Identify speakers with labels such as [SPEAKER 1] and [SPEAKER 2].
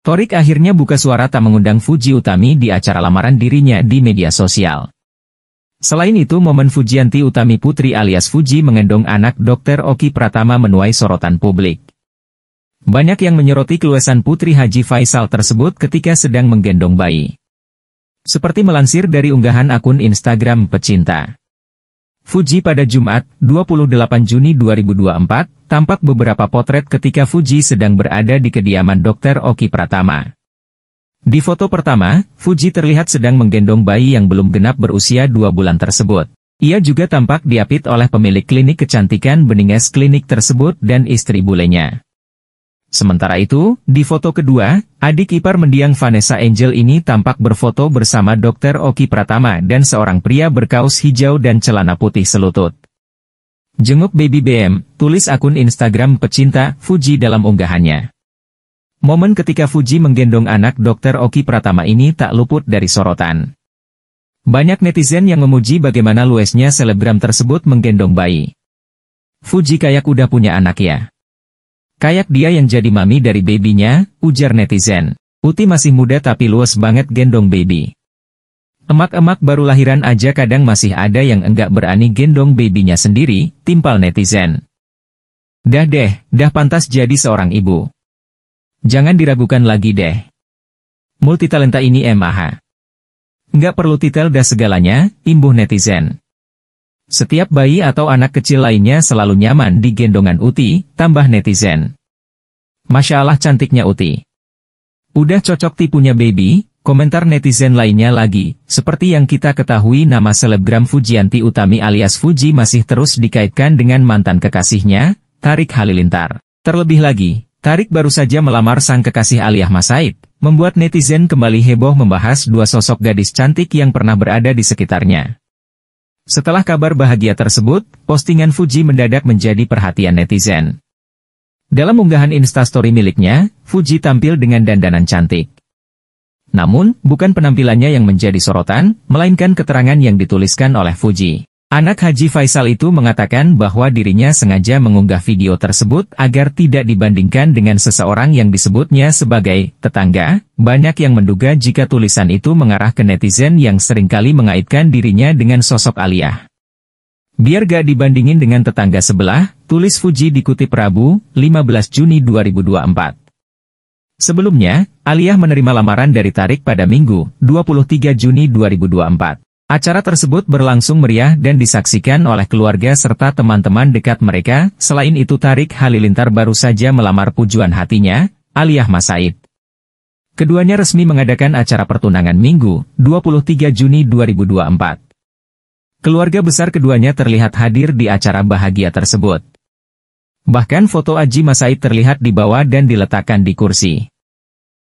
[SPEAKER 1] Torik akhirnya buka suara tak mengundang Fuji Utami di acara lamaran dirinya di media sosial. Selain itu momen Fujianti Utami Putri alias Fuji mengendong anak Dr. Oki Pratama menuai sorotan publik. Banyak yang menyoroti keluasan Putri Haji Faisal tersebut ketika sedang menggendong bayi. Seperti melansir dari unggahan akun Instagram pecinta. Fuji pada Jumat, 28 Juni 2024, tampak beberapa potret ketika Fuji sedang berada di kediaman Dr. Oki Pratama. Di foto pertama, Fuji terlihat sedang menggendong bayi yang belum genap berusia dua bulan tersebut. Ia juga tampak diapit oleh pemilik klinik kecantikan Beninges Klinik tersebut dan istri bulenya. Sementara itu, di foto kedua, adik ipar mendiang Vanessa Angel ini tampak berfoto bersama Dr. Oki Pratama dan seorang pria berkaus hijau dan celana putih selutut. Jenguk Baby BM, tulis akun Instagram pecinta Fuji dalam unggahannya. Momen ketika Fuji menggendong anak Dr. Oki Pratama ini tak luput dari sorotan. Banyak netizen yang memuji bagaimana luesnya selebgram tersebut menggendong bayi. Fuji kayak udah punya anak ya. Kayak dia yang jadi mami dari babynya, ujar netizen. Uti masih muda tapi luas banget gendong baby. Emak-emak baru lahiran aja kadang masih ada yang enggak berani gendong babynya sendiri, timpal netizen. Dah deh, dah pantas jadi seorang ibu. Jangan diragukan lagi deh. Multitalenta ini emaha. Enggak perlu titel dah segalanya, imbuh netizen. Setiap bayi atau anak kecil lainnya selalu nyaman di gendongan Uti, tambah netizen. Masya Allah cantiknya Uti. Udah cocok tipunya baby, komentar netizen lainnya lagi, seperti yang kita ketahui nama selebgram Fujianti Utami alias Fuji masih terus dikaitkan dengan mantan kekasihnya, Tarik Halilintar. Terlebih lagi, Tarik baru saja melamar sang kekasih alias Masaid, membuat netizen kembali heboh membahas dua sosok gadis cantik yang pernah berada di sekitarnya. Setelah kabar bahagia tersebut, postingan Fuji mendadak menjadi perhatian netizen. Dalam unggahan instastory miliknya, Fuji tampil dengan dandanan cantik. Namun, bukan penampilannya yang menjadi sorotan, melainkan keterangan yang dituliskan oleh Fuji. Anak Haji Faisal itu mengatakan bahwa dirinya sengaja mengunggah video tersebut agar tidak dibandingkan dengan seseorang yang disebutnya sebagai tetangga. Banyak yang menduga jika tulisan itu mengarah ke netizen yang seringkali mengaitkan dirinya dengan sosok Alia. Biar gak dibandingin dengan tetangga sebelah, tulis Fuji dikutip Rabu, 15 Juni 2024. Sebelumnya, Alia menerima lamaran dari Tarik pada Minggu, 23 Juni 2024. Acara tersebut berlangsung meriah dan disaksikan oleh keluarga serta teman-teman dekat mereka, selain itu Tarik Halilintar baru saja melamar pujuan hatinya, Aliyah Masaid. Keduanya resmi mengadakan acara pertunangan Minggu, 23 Juni 2024. Keluarga besar keduanya terlihat hadir di acara bahagia tersebut. Bahkan foto Aji Masaid terlihat dibawa dan diletakkan di kursi.